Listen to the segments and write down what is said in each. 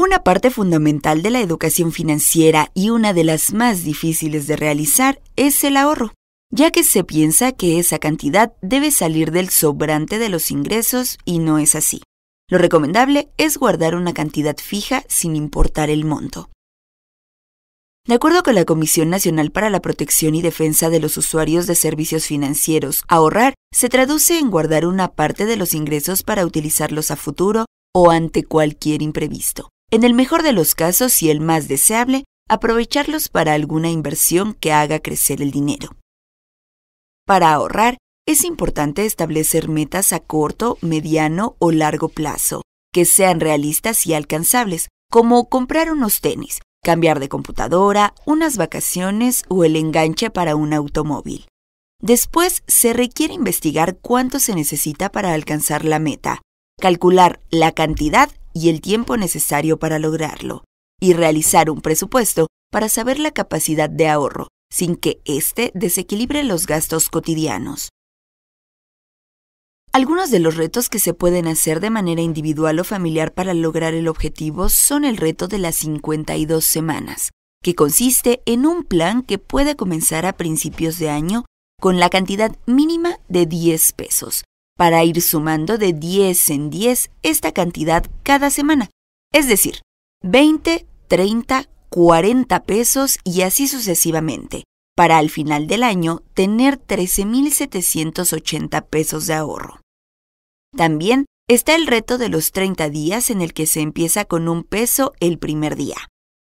Una parte fundamental de la educación financiera y una de las más difíciles de realizar es el ahorro, ya que se piensa que esa cantidad debe salir del sobrante de los ingresos y no es así. Lo recomendable es guardar una cantidad fija sin importar el monto. De acuerdo con la Comisión Nacional para la Protección y Defensa de los Usuarios de Servicios Financieros, ahorrar se traduce en guardar una parte de los ingresos para utilizarlos a futuro o ante cualquier imprevisto. En el mejor de los casos y el más deseable, aprovecharlos para alguna inversión que haga crecer el dinero. Para ahorrar, es importante establecer metas a corto, mediano o largo plazo, que sean realistas y alcanzables, como comprar unos tenis, cambiar de computadora, unas vacaciones o el enganche para un automóvil. Después se requiere investigar cuánto se necesita para alcanzar la meta, calcular la cantidad y el tiempo necesario para lograrlo, y realizar un presupuesto para saber la capacidad de ahorro, sin que éste desequilibre los gastos cotidianos. Algunos de los retos que se pueden hacer de manera individual o familiar para lograr el objetivo son el reto de las 52 semanas, que consiste en un plan que puede comenzar a principios de año con la cantidad mínima de 10 pesos, para ir sumando de 10 en 10 esta cantidad cada semana. Es decir, 20, 30, 40 pesos y así sucesivamente, para al final del año tener 13.780 pesos de ahorro. También está el reto de los 30 días en el que se empieza con un peso el primer día,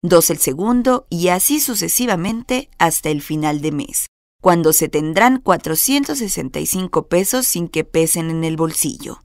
dos el segundo y así sucesivamente hasta el final de mes cuando se tendrán 465 pesos sin que pesen en el bolsillo.